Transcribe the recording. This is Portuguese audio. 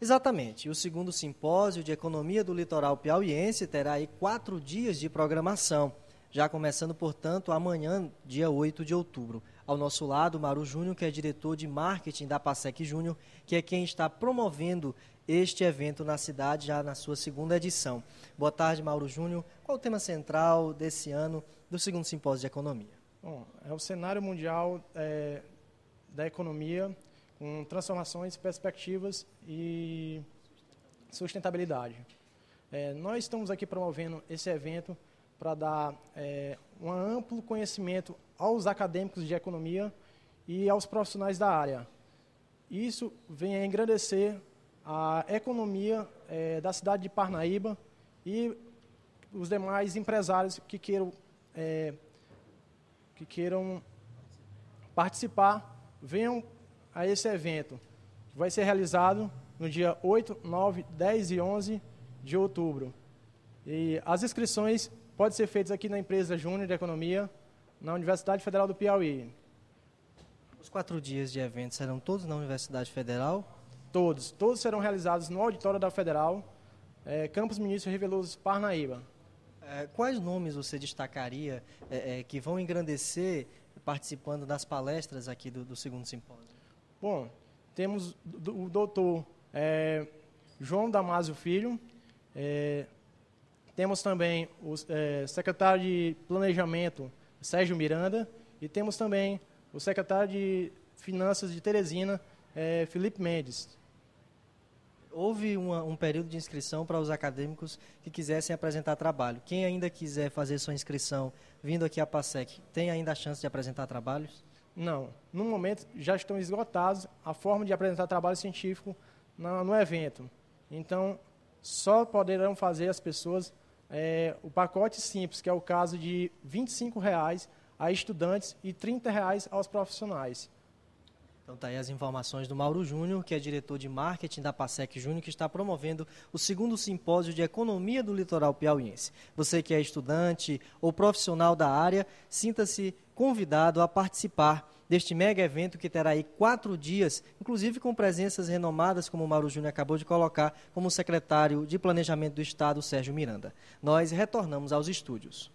Exatamente. O segundo simpósio de economia do litoral piauiense terá aí quatro dias de programação, já começando, portanto, amanhã, dia 8 de outubro. Ao nosso lado, Maru Júnior, que é diretor de marketing da PASEC Júnior, que é quem está promovendo este evento na cidade, já na sua segunda edição. Boa tarde, Mauro Júnior. Qual o tema central desse ano do segundo simpósio de economia? Bom, é o cenário mundial é, da economia com transformações, perspectivas e sustentabilidade. É, nós estamos aqui promovendo esse evento para dar é, um amplo conhecimento aos acadêmicos de economia e aos profissionais da área. Isso vem a engrandecer a economia é, da cidade de Parnaíba e os demais empresários que queiram, é, que queiram participar venham a esse evento, que vai ser realizado no dia 8, 9, 10 e 11 de outubro. E as inscrições podem ser feitas aqui na empresa Júnior de Economia, na Universidade Federal do Piauí. Os quatro dias de evento serão todos na Universidade Federal? Todos. Todos serão realizados no auditório da Federal, é, Campus Ministro Riveloso Parnaíba. É, quais nomes você destacaria é, é, que vão engrandecer participando das palestras aqui do, do segundo simpósio? Bom, temos o doutor é, João Damásio Filho, é, temos também o é, secretário de Planejamento, Sérgio Miranda, e temos também o secretário de Finanças de Teresina, é, Felipe Mendes. Houve uma, um período de inscrição para os acadêmicos que quisessem apresentar trabalho. Quem ainda quiser fazer sua inscrição vindo aqui à PASEC, tem ainda a chance de apresentar trabalhos? Não. No momento, já estão esgotados a forma de apresentar trabalho científico no, no é evento. Então, só poderão fazer as pessoas é, o pacote simples, que é o caso de R$ reais a estudantes e R$ 30,00 aos profissionais. Então tá aí as informações do Mauro Júnior, que é diretor de marketing da Pasec Júnior, que está promovendo o segundo simpósio de economia do litoral piauiense. Você que é estudante ou profissional da área, sinta-se convidado a participar deste mega evento que terá aí quatro dias, inclusive com presenças renomadas, como o Mauro Júnior acabou de colocar, como o secretário de Planejamento do Estado, Sérgio Miranda. Nós retornamos aos estúdios.